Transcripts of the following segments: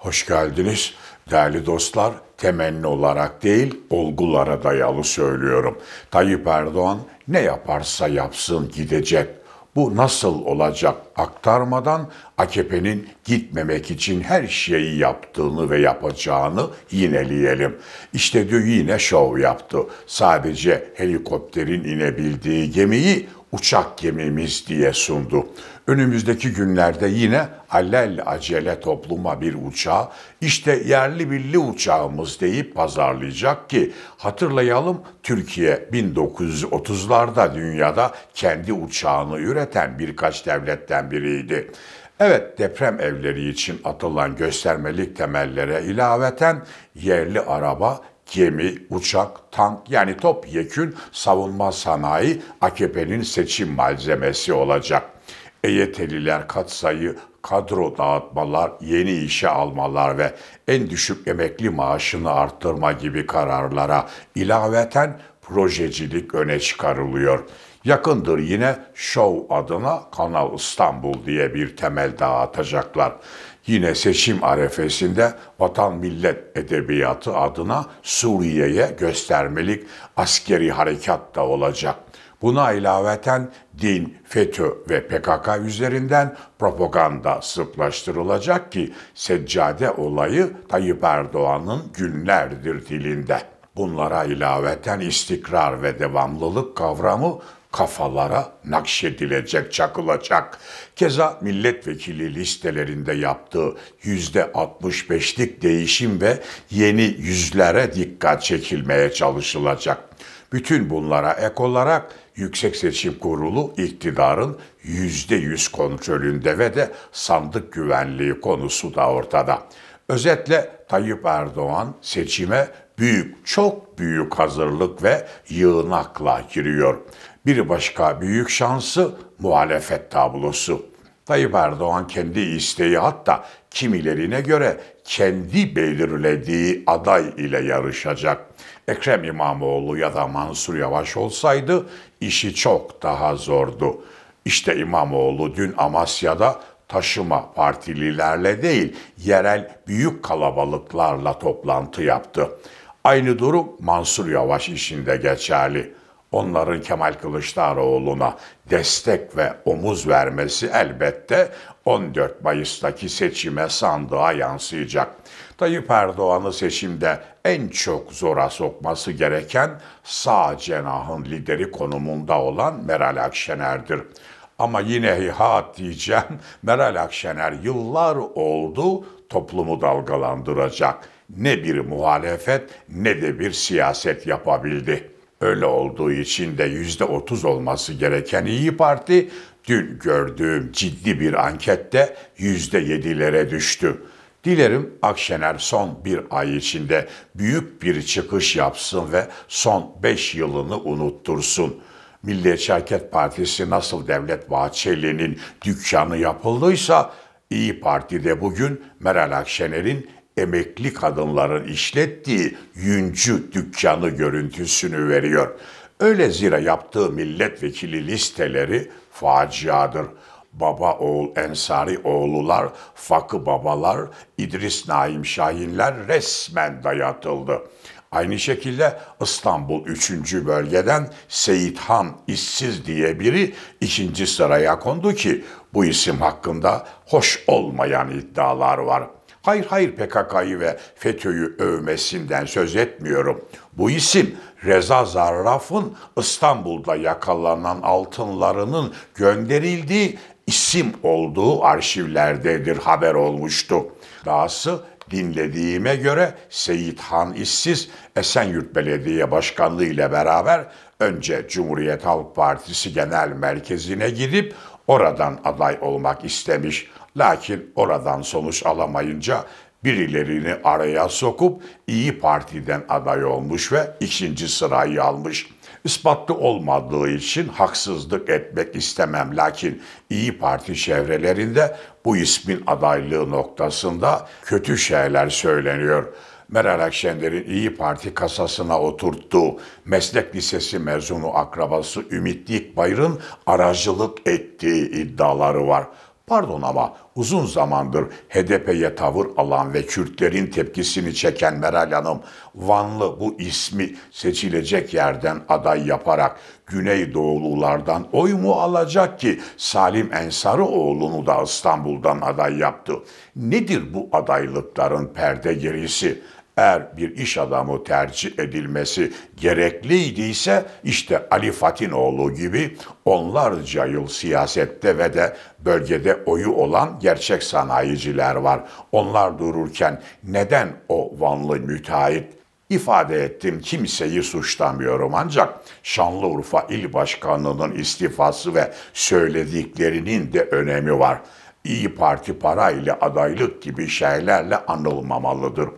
Hoş geldiniz. Değerli dostlar, temenni olarak değil, olgulara dayalı söylüyorum. Tayyip Erdoğan ne yaparsa yapsın gidecek. Bu nasıl olacak aktarmadan AKP'nin gitmemek için her şeyi yaptığını ve yapacağını yineleyelim. İşte dün yine şov yaptı. Sadece helikopterin inebildiği gemiyi uçak gemimiz diye sundu. Önümüzdeki günlerde yine alel acele topluma bir uçağı işte yerli billi uçağımız deyip pazarlayacak ki hatırlayalım Türkiye 1930'larda dünyada kendi uçağını üreten birkaç devletten biriydi. Evet deprem evleri için atılan göstermelik temellere ilaveten yerli araba gemi, uçak, tank yani topyekün savunma sanayi AKP'nin seçim malzemesi olacak. EYT'liler katsayı, kadro dağıtmalar, yeni işe almalar ve en düşük emekli maaşını arttırma gibi kararlara ilaveten projecilik öne çıkarılıyor.'' Yakındır yine Show adına Kanal İstanbul diye bir temel daha Yine seçim arefesinde Vatan Millet Edebiyatı adına Suriye'ye göstermelik askeri harekat da olacak. Buna ilaveten din, FETÖ ve PKK üzerinden propaganda sıklaştırılacak ki seccade olayı Tayyip Erdoğan'ın günlerdir dilinde. Bunlara ilaveten istikrar ve devamlılık kavramı kafalara nakşedilecek, çakılacak. Keza milletvekili listelerinde yaptığı yüzde 65'lik değişim ve yeni yüzlere dikkat çekilmeye çalışılacak. Bütün bunlara ek olarak Yüksek Seçim Kurulu iktidarın yüzde yüz kontrolünde ve de sandık güvenliği konusu da ortada. Özetle Tayyip Erdoğan seçime büyük, çok büyük hazırlık ve yığınakla giriyor. Bir başka büyük şansı muhalefet tablosu. Tayyip Erdoğan kendi isteği hatta kimilerine göre kendi belirlediği aday ile yarışacak. Ekrem İmamoğlu ya da Mansur Yavaş olsaydı işi çok daha zordu. İşte İmamoğlu dün Amasya'da taşıma partililerle değil, yerel büyük kalabalıklarla toplantı yaptı. Aynı durum Mansur Yavaş işinde geçerli onların Kemal Kılıçdaroğlu'na destek ve omuz vermesi elbette 14 Mayıs'taki seçime sandığa yansıyacak. Tayyip Erdoğan'ı seçimde en çok zora sokması gereken sağ cenahın lideri konumunda olan Meral Akşener'dir. Ama yine hihat diyeceğim Meral Akşener yıllar oldu toplumu dalgalandıracak. Ne bir muhalefet ne de bir siyaset yapabildi.'' Öyle olduğu için de yüzde otuz olması gereken İyi Parti dün gördüğüm ciddi bir ankette yüzde yedilere düştü. Dilerim Akşener son bir ay içinde büyük bir çıkış yapsın ve son beş yılını unuttursun. Milliyetçi Hareket Partisi nasıl Devlet Bahçeli'nin dükkanı yapıldıysa İyi de bugün Meral Akşener'in emekli kadınların işlettiği yüncü dükkanı görüntüsünü veriyor. Öyle zira yaptığı milletvekili listeleri faciadır. Baba oğul Ensari oğlular, Fakı babalar, İdris Naim Şahinler resmen dayatıldı. Aynı şekilde İstanbul 3. bölgeden Seyit Han işsiz diye biri ikinci sıraya kondu ki bu isim hakkında hoş olmayan iddialar var.'' Hayır hayır PKK'yı ve FETÖ'yü övmesinden söz etmiyorum. Bu isim Reza Zarraf'ın İstanbul'da yakalanan altınlarının gönderildiği isim olduğu arşivlerdedir haber olmuştu. Dahası dinlediğime göre Seyit Han İşsiz Esenyurt Belediye Başkanlığı ile beraber önce Cumhuriyet Halk Partisi Genel Merkezi'ne gidip oradan aday olmak istemiş. Lakin oradan sonuç alamayınca birilerini araya sokup İyi Parti'den aday olmuş ve ikinci sırayı almış. Ispatlı olmadığı için haksızlık etmek istemem lakin İyi Parti çevrelerinde bu ismin adaylığı noktasında kötü şeyler söyleniyor. Meral Akşener'in İyi Parti kasasına oturttuğu meslek lisesi mezunu akrabası Ümit Dikbayır'ın aracılık ettiği iddiaları var. Pardon ama uzun zamandır HDP'ye tavır alan ve Kürtlerin tepkisini çeken Meral Hanım, Vanlı bu ismi seçilecek yerden aday yaparak Güneydoğululardan oy mu alacak ki Salim Ensarıoğlu'nu da İstanbul'dan aday yaptı. Nedir bu adaylıkların perde gerisi? Eğer bir iş adamı tercih edilmesi gerekliydiyse işte Ali Fatinoğlu gibi onlarca yıl siyasette ve de bölgede oyu olan gerçek sanayiciler var. Onlar dururken neden o Vanlı müteahhit ifade ettim kimseyi suçlamıyorum ancak Şanlıurfa İl Başkanlığı'nın istifası ve söylediklerinin de önemi var. İyi Parti parayla adaylık gibi şeylerle anılmamalıdır.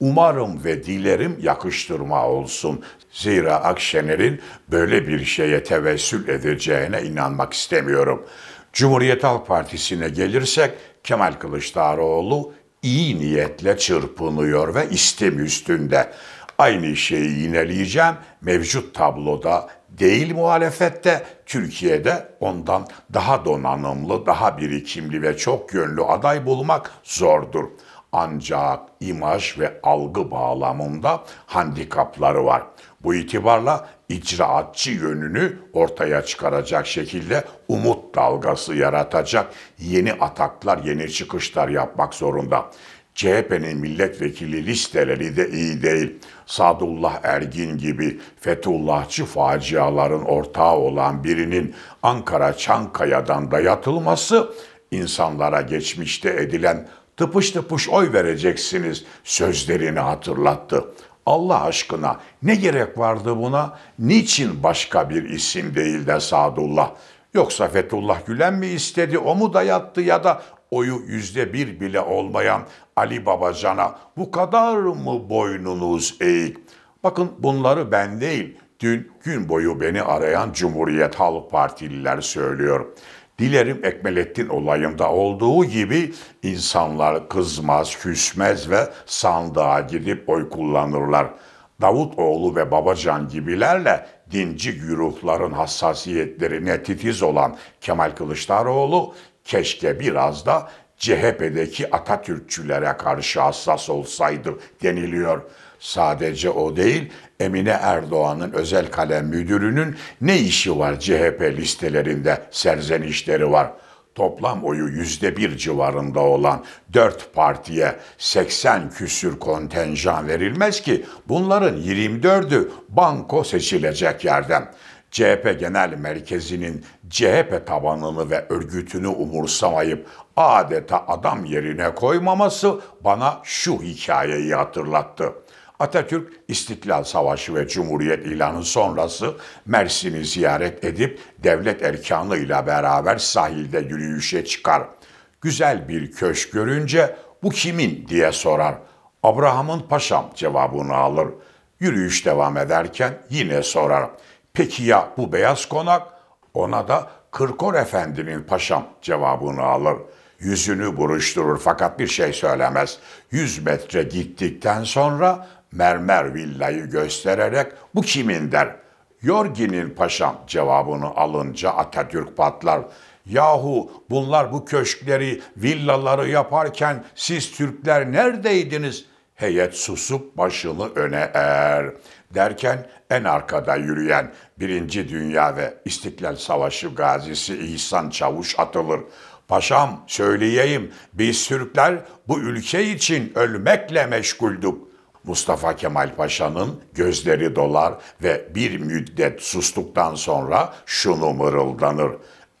Umarım ve dilerim yakıştırma olsun. Zira Akşener'in böyle bir şeye tevessül edeceğine inanmak istemiyorum. Cumhuriyet Halk Partisi'ne gelirsek Kemal Kılıçdaroğlu iyi niyetle çırpınıyor ve istem üstünde. Aynı şeyi yineleyeceğim. Mevcut tabloda değil muhalefette Türkiye'de ondan daha donanımlı, daha birikimli ve çok yönlü aday bulmak zordur.'' Ancak imaj ve algı bağlamında handikapları var. Bu itibarla icraatçı yönünü ortaya çıkaracak şekilde umut dalgası yaratacak yeni ataklar, yeni çıkışlar yapmak zorunda. CHP'nin milletvekili listeleri de iyi değil. Sadullah Ergin gibi Fethullahçı faciaların ortağı olan birinin Ankara Çankaya'dan dayatılması insanlara geçmişte edilen tıpış tıpış oy vereceksiniz sözlerini hatırlattı. Allah aşkına ne gerek vardı buna? Niçin başka bir isim değil de Sadullah? Yoksa Fethullah Gülen mi istedi, o mu dayattı ya da oyu yüzde bir bile olmayan Ali Babacan'a bu kadar mı boynunuz eğik? Bakın bunları ben değil, dün gün boyu beni arayan Cumhuriyet Halk Partililer söylüyor. Dilerim Ekmelettin olayında olduğu gibi insanlar kızmaz, küsmez ve sandığa gidip oy kullanırlar. Davutoğlu ve Babacan gibilerle dinci güruhların hassasiyetlerine titiz olan Kemal Kılıçdaroğlu keşke biraz da CHP'deki Atatürkçülere karşı hassas olsaydı deniliyor. Sadece o değil, Emine Erdoğan'ın özel kalem müdürünün ne işi var CHP listelerinde serzenişleri var. Toplam oyu yüzde bir civarında olan dört partiye 80 küsür kontenjan verilmez ki bunların 24'ü banko seçilecek yerden. CHP Genel Merkezi'nin CHP tabanını ve örgütünü umursamayıp adeta adam yerine koymaması bana şu hikayeyi hatırlattı. Atatürk İstiklal Savaşı ve Cumhuriyet ilanı sonrası Mersin'i ziyaret edip devlet erkanı ile beraber sahilde yürüyüşe çıkar. Güzel bir köşk görünce bu kimin diye sorar. Abraham'ın paşam cevabını alır. Yürüyüş devam ederken yine sorar. Peki ya bu beyaz konak? Ona da Kırkor Efendi'nin paşam cevabını alır. Yüzünü buruşturur fakat bir şey söylemez. Yüz metre gittikten sonra mermer villayı göstererek bu kimin der. Yorgin'in paşam cevabını alınca Atatürk patlar. Yahu bunlar bu köşkleri, villaları yaparken siz Türkler neredeydiniz? Heyet susup başını öne eğer. Derken en arkada yürüyen Birinci Dünya ve İstiklal Savaşı gazisi İhsan Çavuş atılır. Paşam söyleyeyim biz Türkler bu ülke için ölmekle meşguldük. Mustafa Kemal Paşa'nın gözleri dolar ve bir müddet sustuktan sonra şunu mırıldanır.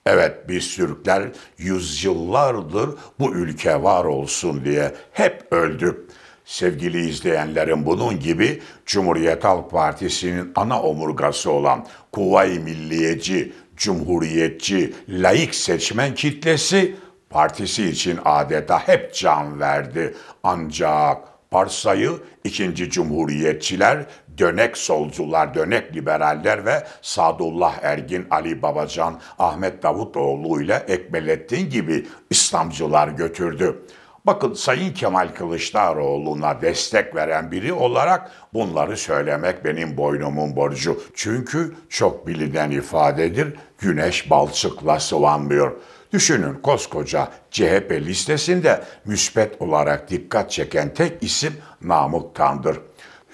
Evet biz Türkler yüzyıllardır bu ülke var olsun diye hep öldük. Sevgili izleyenlerim bunun gibi Cumhuriyet Halk Partisi'nin ana omurgası olan Kuvayi Milliyeci, Cumhuriyetçi, laik seçmen kitlesi partisi için adeta hep can verdi. Ancak Parsayı ikinci cumhuriyetçiler, dönek solcular, dönek liberaller ve Sadullah Ergin, Ali Babacan, Ahmet Davutoğlu ile Ekmelettin gibi İslamcılar götürdü. Bakın Sayın Kemal Kılıçdaroğlu'na destek veren biri olarak bunları söylemek benim boynumun borcu. Çünkü çok bilinen ifadedir, güneş balçıkla sıvanmıyor. Düşünün koskoca CHP listesinde müspet olarak dikkat çeken tek isim Namık Tan'dır.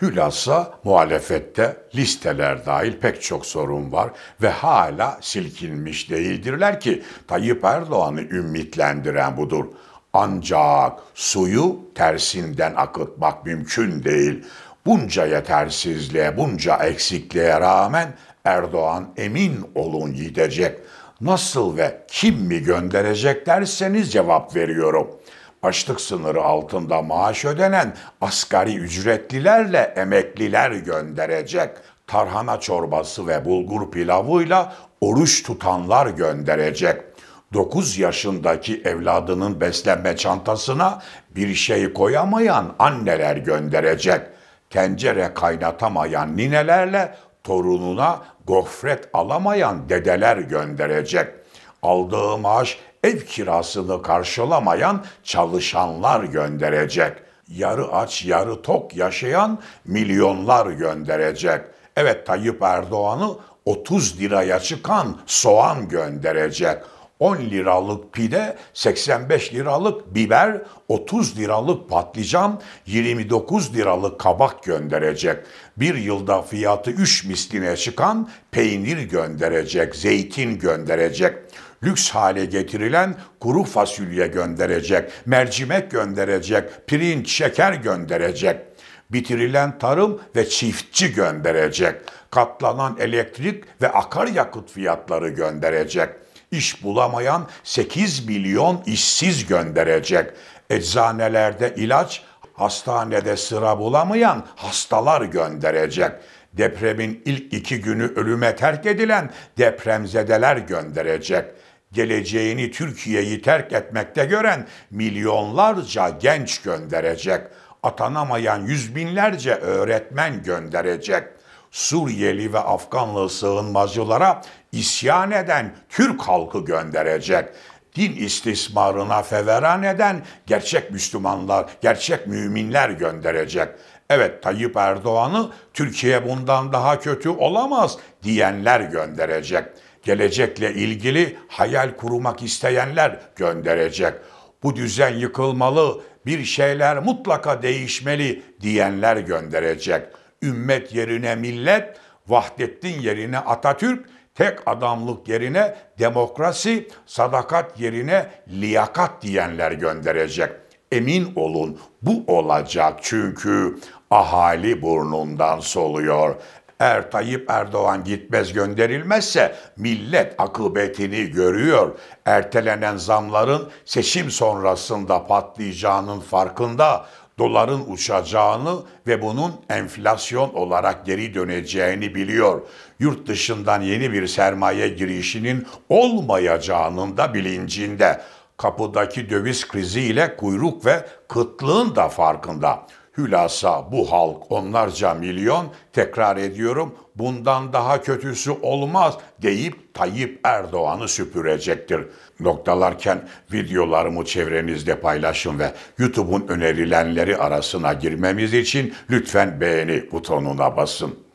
Hülasa muhalefette listeler dahil pek çok sorun var ve hala silkinmiş değildirler ki Tayyip Erdoğan'ı ümitlendiren budur. Ancak suyu tersinden akıtmak mümkün değil. Bunca yetersizliğe, bunca eksikliğe rağmen Erdoğan emin olun gidecek. Nasıl ve kim mi gönderecek derseniz cevap veriyorum. Açlık sınırı altında maaş ödenen asgari ücretlilerle emekliler gönderecek. Tarhana çorbası ve bulgur pilavıyla oruç tutanlar gönderecek. 9 yaşındaki evladının beslenme çantasına bir şey koyamayan anneler gönderecek. Tencere kaynatamayan ninelerle torununa gofret alamayan dedeler gönderecek. Aldığı maaş ev kirasını karşılamayan çalışanlar gönderecek. Yarı aç yarı tok yaşayan milyonlar gönderecek. Evet Tayyip Erdoğan'ı 30 liraya çıkan soğan gönderecek. 10 liralık pide, 85 liralık biber, 30 liralık patlıcan, 29 liralık kabak gönderecek. Bir yılda fiyatı 3 misline çıkan peynir gönderecek, zeytin gönderecek lüks hale getirilen kuru fasulye gönderecek, mercimek gönderecek, pirinç, şeker gönderecek. Bitirilen tarım ve çiftçi gönderecek. Katlanan elektrik ve akaryakıt fiyatları gönderecek.'' iş bulamayan 8 milyon işsiz gönderecek. Eczanelerde ilaç, hastanede sıra bulamayan hastalar gönderecek. Depremin ilk iki günü ölüme terk edilen depremzedeler gönderecek. Geleceğini Türkiye'yi terk etmekte gören milyonlarca genç gönderecek. Atanamayan yüz binlerce öğretmen gönderecek Suriyeli ve Afganlı sığınmacılara isyan eden Türk halkı gönderecek din istismarına feveran eden gerçek Müslümanlar, gerçek müminler gönderecek. Evet Tayyip Erdoğan'ı Türkiye bundan daha kötü olamaz diyenler gönderecek. Gelecekle ilgili hayal kurmak isteyenler gönderecek. Bu düzen yıkılmalı, bir şeyler mutlaka değişmeli diyenler gönderecek.'' ümmet yerine millet, Vahdettin yerine Atatürk, tek adamlık yerine demokrasi, sadakat yerine liyakat diyenler gönderecek. Emin olun bu olacak çünkü ahali burnundan soluyor. Er Tayyip Erdoğan gitmez gönderilmezse millet akıbetini görüyor. Ertelenen zamların seçim sonrasında patlayacağının farkında doların uçacağını ve bunun enflasyon olarak geri döneceğini biliyor. Yurt dışından yeni bir sermaye girişinin olmayacağının da bilincinde. Kapıdaki döviz kriziyle kuyruk ve kıtlığın da farkında. Hülasa bu halk onlarca milyon tekrar ediyorum bundan daha kötüsü olmaz deyip Tayyip Erdoğan'ı süpürecektir. Noktalarken videolarımı çevrenizde paylaşın ve YouTube'un önerilenleri arasına girmemiz için lütfen beğeni butonuna basın.